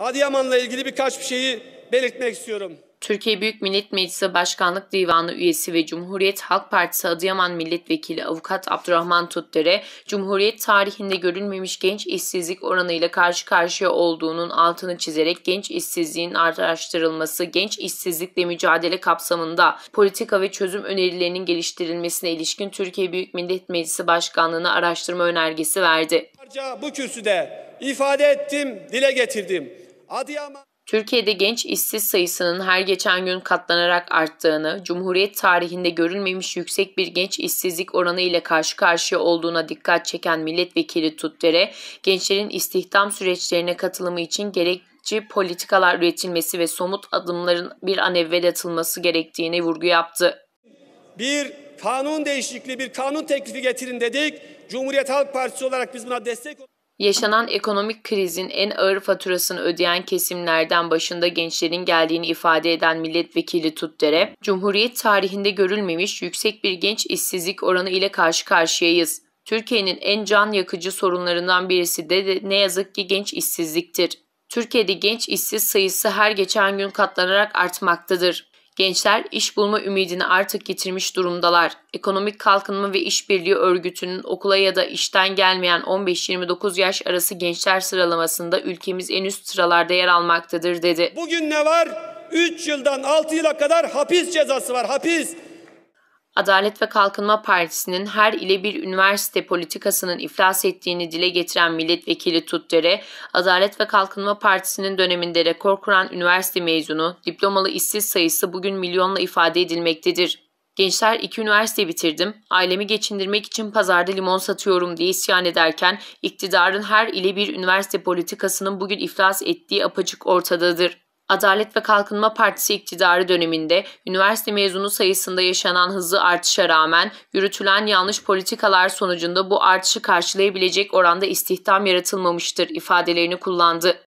Adıyaman'la ilgili birkaç bir şeyi belirtmek istiyorum. Türkiye Büyük Millet Meclisi Başkanlık Divanı üyesi ve Cumhuriyet Halk Partisi Adıyaman Milletvekili Avukat Abdurrahman Tutdere, Cumhuriyet tarihinde görülmemiş genç işsizlik oranıyla karşı karşıya olduğunun altını çizerek genç işsizliğin araştırılması, genç işsizlikle mücadele kapsamında politika ve çözüm önerilerinin geliştirilmesine ilişkin Türkiye Büyük Millet Meclisi Başkanlığı'na araştırma önergesi verdi. Bu kürsüde ifade ettim, dile getirdim. Adıyaman Türkiye'de genç işsiz sayısının her geçen gün katlanarak arttığını, Cumhuriyet tarihinde görülmemiş yüksek bir genç işsizlik oranı ile karşı karşıya olduğuna dikkat çeken milletvekili Tutdere, gençlerin istihdam süreçlerine katılımı için gerek politikalar üretilmesi ve somut adımların bir an evvel atılması gerektiğine vurgu yaptı. Bir kanun değişikliği, bir kanun teklifi getirin dedik. Cumhuriyet Halk Partisi olarak biz buna destek yaşanan ekonomik krizin en ağır faturasını ödeyen kesimlerden başında gençlerin geldiğini ifade eden milletvekili Tutdere, Cumhuriyet tarihinde görülmemiş yüksek bir genç işsizlik oranı ile karşı karşıyayız. Türkiye'nin en can yakıcı sorunlarından birisi de, de ne yazık ki genç işsizliktir. Türkiye'de genç işsiz sayısı her geçen gün katlanarak artmaktadır. Gençler iş bulma ümidini artık yitirmiş durumdalar. Ekonomik Kalkınma ve İşbirliği Örgütü'nün okula ya da işten gelmeyen 15-29 yaş arası gençler sıralamasında ülkemiz en üst sıralarda yer almaktadır dedi. Bugün ne var? 3 yıldan 6 yıla kadar hapis cezası var. Hapis Adalet ve Kalkınma Partisi'nin her ile bir üniversite politikasının iflas ettiğini dile getiren milletvekili Tutdere, Adalet ve Kalkınma Partisi'nin döneminde rekor kuran üniversite mezunu, diplomalı işsiz sayısı bugün milyonla ifade edilmektedir. Gençler iki üniversite bitirdim, ailemi geçindirmek için pazarda limon satıyorum diye isyan ederken iktidarın her ile bir üniversite politikasının bugün iflas ettiği apaçık ortadadır. Adalet ve Kalkınma Partisi iktidarı döneminde üniversite mezunu sayısında yaşanan hızlı artışa rağmen yürütülen yanlış politikalar sonucunda bu artışı karşılayabilecek oranda istihdam yaratılmamıştır ifadelerini kullandı.